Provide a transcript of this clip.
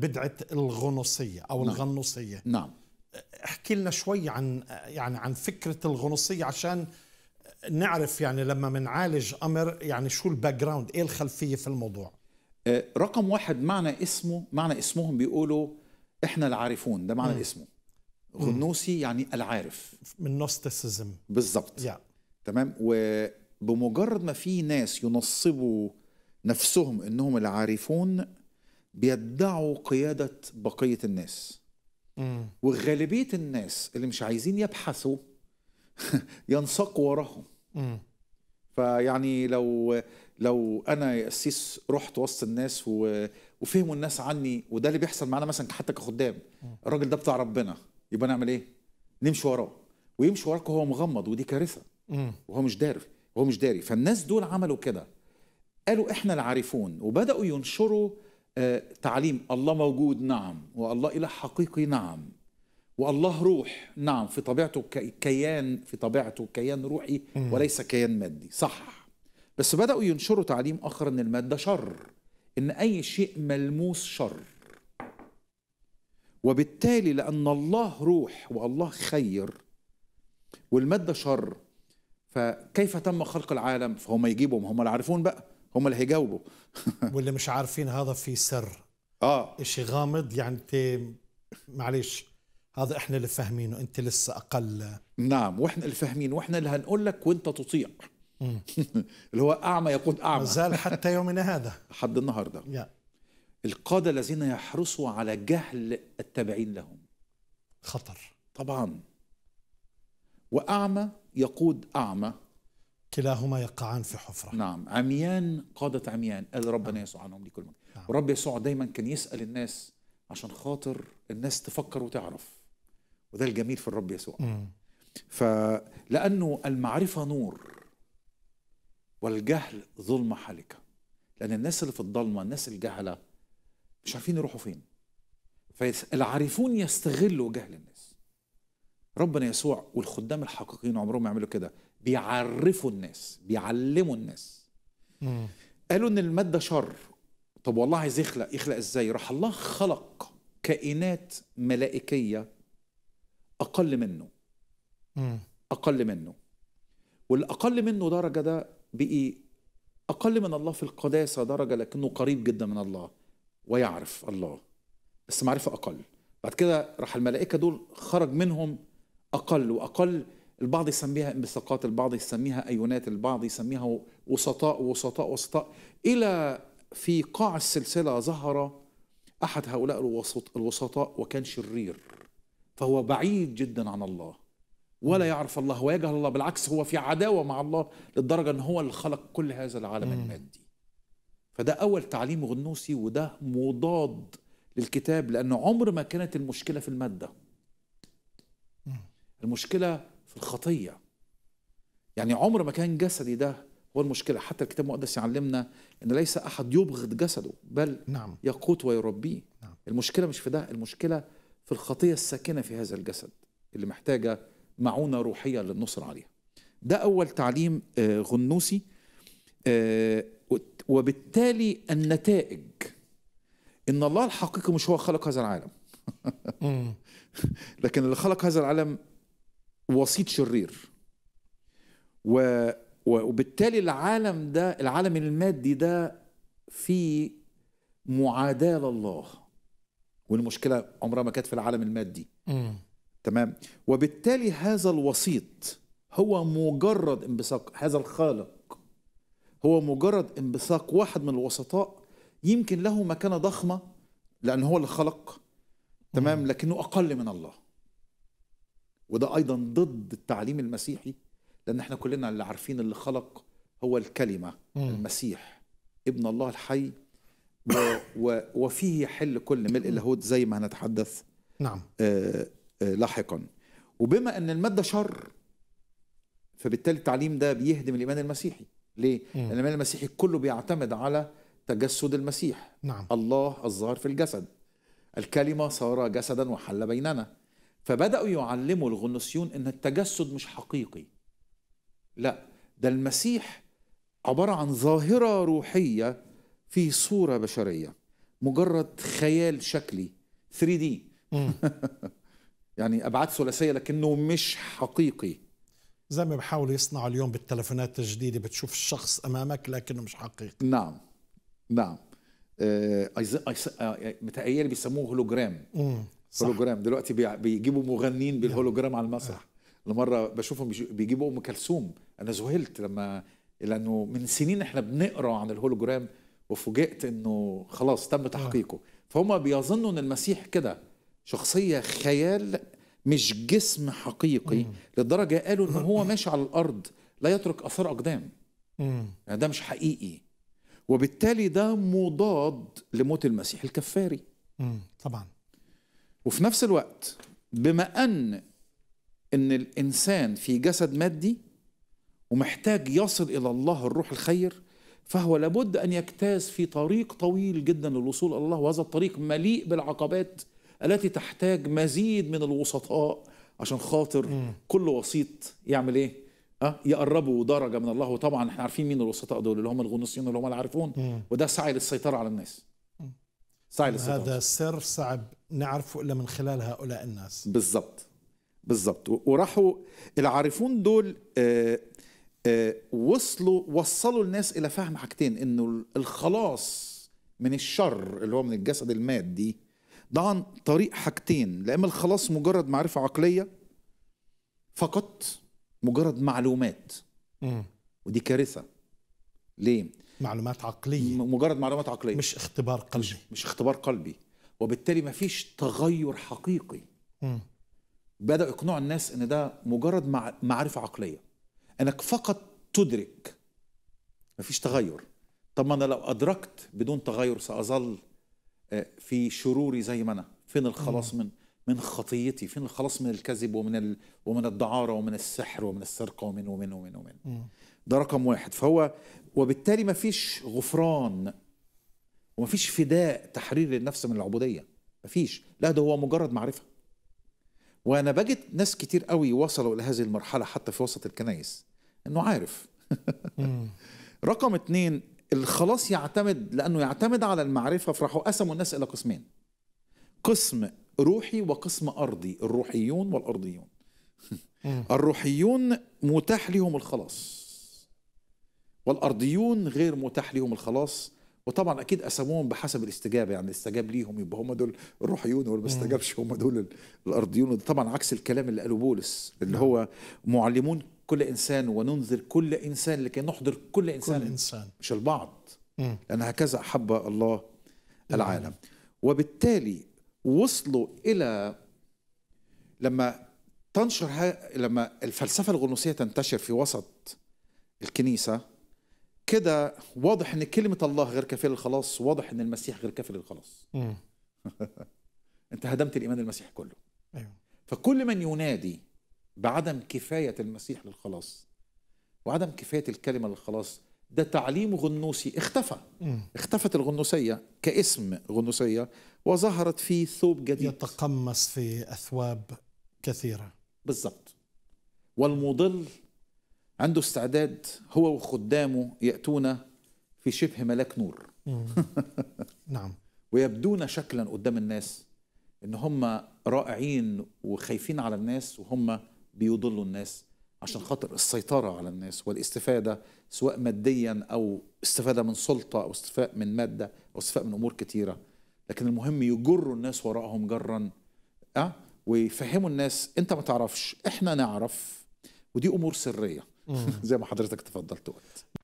بدعه الغنوصيه او نعم. الغنوصيه نعم احكي لنا شوي عن يعني عن فكره الغنوصيه عشان نعرف يعني لما بنعالج امر يعني شو الباك جراوند ايه الخلفيه في الموضوع آه، رقم واحد معنى اسمه معنى اسمهم بيقولوا احنا العارفون ده معنى اسمه غنوصي يعني العارف من نوستسيزم بالظبط yeah. تمام وبمجرد ما في ناس ينصبوا نفسهم انهم العارفون بيدعوا قياده بقيه الناس وغالبيه الناس اللي مش عايزين يبحثوا ينساقوا وراهم فيعني لو لو انا يا قسيس رحت وسط الناس و... وفهموا الناس عني وده اللي بيحصل معانا مثلا حتى كخدام الراجل ده بتاع ربنا يبقى نعمل ايه؟ نمشي وراه ويمشي وراك وهو مغمض ودي كارثه وهو مش داري وهو مش داري فالناس دول عملوا كده قالوا احنا العارفون وبداوا ينشروا تعليم الله موجود نعم والله إله حقيقي نعم والله روح نعم في طبيعته كيان في طبيعته كيان روحي وليس كيان مادي صح بس بدأوا ينشروا تعليم آخر أن المادة شر إن أي شيء ملموس شر وبالتالي لأن الله روح والله خير والمادة شر فكيف تم خلق العالم فهم يجيبوا ما هم اللي عارفون بقى هم اللي هيجاوبوا واللي مش عارفين هذا في سر اه شيء غامض يعني انت معلش هذا احنا اللي فاهمينه انت لسه اقل نعم واحنا اللي فاهمين واحنا اللي هنقول لك وانت تطيع اللي هو اعمى يقود اعمى ما زال حتى يومنا هذا حد النهارده yeah. القاده الذين يحرصوا على جهل التابعين لهم خطر طبعا واعمى يقود اعمى كلاهما يقعان في حفرة نعم عميان قادة عميان قال ربنا نعم. يسوع عنهم دي كل نعم. ورب يسوع دايما كان يسأل الناس عشان خاطر الناس تفكر وتعرف وده الجميل في الرب يسوع مم. فلأنه المعرفة نور والجهل ظلمة حالكة لأن الناس اللي في الضلمة الناس الجهلة مش عارفين يروحوا فين فالعارفون يستغلوا جهل الناس ربنا يسوع والخدام الحقيقيين عمرهم ما يعملوا كده بيعرفوا الناس بيعلموا الناس مم. قالوا ان الماده شر طب والله عايز يخلق يخلق ازاي راح الله خلق كائنات ملائكيه اقل منه مم. اقل منه والاقل منه درجه ده بقي اقل من الله في القداسه درجه لكنه قريب جدا من الله ويعرف الله بس معرفه اقل بعد كده راح الملائكه دول خرج منهم أقل وأقل البعض يسميها انبثاقات البعض يسميها أيونات البعض يسميها وسطاء وسطاء وسطاء إلى في قاع السلسلة ظهر أحد هؤلاء الوسطاء وكان شرير فهو بعيد جدا عن الله ولا يعرف الله ويجهل الله بالعكس هو في عداوة مع الله للدرجة أن هو اللي خلق كل هذا العالم المادي فده أول تعليم غنوسي وده مضاد للكتاب لأن عمر ما كانت المشكلة في المادة المشكلة في الخطية يعني عمر ما كان جسدي ده هو المشكلة حتى الكتاب المقدس يعلمنا أن ليس أحد يبغض جسده بل نعم. يقوت ويربيه نعم. المشكلة مش في ده المشكلة في الخطية الساكنة في هذا الجسد اللي محتاجة معونة روحية للنصر عليها ده أول تعليم آه، غنوسي آه، وبالتالي النتائج ان الله الحقيقي مش هو خلق هذا العالم لكن اللي خلق هذا العالم وسيط شرير و وبالتالي العالم ده العالم المادي ده في معاداة لله والمشكلة عمرها ما كانت في العالم المادي م. تمام وبالتالي هذا الوسيط هو مجرد انبثاق هذا الخالق هو مجرد انبثاق واحد من الوسطاء يمكن له مكانة ضخمة لأن هو اللي خلق تمام لكنه أقل من الله وده ايضا ضد التعليم المسيحي لان احنا كلنا اللي عارفين اللي خلق هو الكلمه مم. المسيح ابن الله الحي و و وفيه يحل كل ملء اللاهوت زي ما هنتحدث نعم آه آه لاحقا وبما ان الماده شر فبالتالي التعليم ده بيهدم الايمان المسيحي ليه؟ مم. الايمان المسيحي كله بيعتمد على تجسد المسيح نعم الله الظاهر في الجسد الكلمه صار جسدا وحل بيننا فبدأوا يعلموا الغنوصيون أن التجسد مش حقيقي لا ده المسيح عبارة عن ظاهرة روحية في صورة بشرية مجرد خيال شكلي 3 دي يعني ابعاد ثلاثيه لكنه مش حقيقي زي ما بحاولوا يصنعوا اليوم بالتلفونات الجديده بتشوف الشخص امامك لكنه مش حقيقي نعم نعم آه، آه، متهيألي بيسموه هولوجرام هولوجرام دلوقتي بيجيبوا مغنيين نعم. بالهولوجرام على المسرح نعم. لمره بشوفهم بيجيبوا ام كلثوم انا ذهلت لما لانه من سنين احنا بنقرا عن الهولوجرام وفوجئت انه خلاص تم آه. تحقيقه فهم بيظنوا ان المسيح كده شخصيه خيال مش جسم حقيقي لدرجه قالوا ان هو ماشي على الارض لا يترك اثار اقدام يعني ده مش حقيقي وبالتالي ده مضاد لموت المسيح الكفاري طبعا وفي نفس الوقت بما أن إن الإنسان في جسد مادي ومحتاج يصل إلى الله الروح الخير فهو لابد أن يجتاز في طريق طويل جدا للوصول إلى الله وهذا الطريق مليء بالعقبات التي تحتاج مزيد من الوسطاء عشان خاطر م. كل وسيط يعمل ايه؟ أه؟ يقربوا درجه من الله وطبعا احنا عارفين مين الوسطاء دول اللي هم الغنصيون اللي هم العارفون وده سعي للسيطره على الناس هذا سر صعب نعرفه إلا من خلال هؤلاء الناس بالضبط بالضبط وراحوا العارفون دول آه، آه، وصلوا وصلوا الناس الى فهم حاجتين انه الخلاص من الشر اللي هو من الجسد المادي ده عن طريق حاجتين لا اما الخلاص مجرد معرفه عقليه فقط مجرد معلومات ودي كارثه ليه؟ معلومات عقليه مجرد معلومات عقليه مش اختبار قلبي مش, مش اختبار قلبي وبالتالي ما فيش تغير حقيقي بدأ يقنعوا الناس ان ده مجرد معرفه عقليه انك فقط تدرك ما فيش تغير طب ما انا لو ادركت بدون تغير ساظل آه، في شروري زي ما انا فين الخلاص منه من خطيتي فين الخلاص من الكذب ومن ال... ومن الدعاره ومن السحر ومن السرقه ومن ومن ومن ومن ده رقم واحد فهو وبالتالي ما فيش غفران وما فيش فداء تحرير للنفس من العبوديه ما فيش لا ده هو مجرد معرفه وانا بجد ناس كتير قوي وصلوا الى هذه المرحله حتى في وسط الكنايس انه عارف رقم اتنين الخلاص يعتمد لانه يعتمد على المعرفه فراحوا قسموا الناس الى قسمين قسم روحي وقسم أرضي الروحيون والأرضيون الروحيون متاح لهم الخلاص والأرضيون غير متاح لهم الخلاص وطبعا اكيد قسموهم بحسب الاستجابه يعني استجاب ليهم يبقى هم دول الروحيون واللي ما استجابش هم دول الارضيون طبعا عكس الكلام اللي قاله بولس اللي نعم. هو معلمون كل انسان وننذر كل انسان لكي نحضر كل انسان كل انسان مش البعض لان هكذا احب الله نعم. العالم وبالتالي وصلوا الى لما تنشر ها لما الفلسفه الغنوصيه تنتشر في وسط الكنيسه كده واضح ان كلمه الله غير كافيه للخلاص واضح ان المسيح غير كافي للخلاص انت هدمت الايمان المسيح كله أيوه. فكل من ينادي بعدم كفايه المسيح للخلاص وعدم كفايه الكلمه للخلاص ده تعليم غنوسي اختفى اختفت الغنوسية كاسم غنوسية وظهرت في ثوب جديد يتقمص في أثواب كثيرة بالضبط والمضل عنده استعداد هو وخدامه يأتون في شبه ملاك نور نعم ويبدون شكلا قدام الناس ان هم رائعين وخايفين على الناس وهم بيضلوا الناس عشان خاطر السيطرة على الناس والاستفادة سواء ماديا أو استفادة من سلطة أو استفاء من مادة أو استفاء من أمور كتيرة لكن المهم يجروا الناس وراءهم جرا أه؟ ويفهموا الناس أنت ما تعرفش إحنا نعرف ودي أمور سرية زي ما حضرتك تفضلت قلت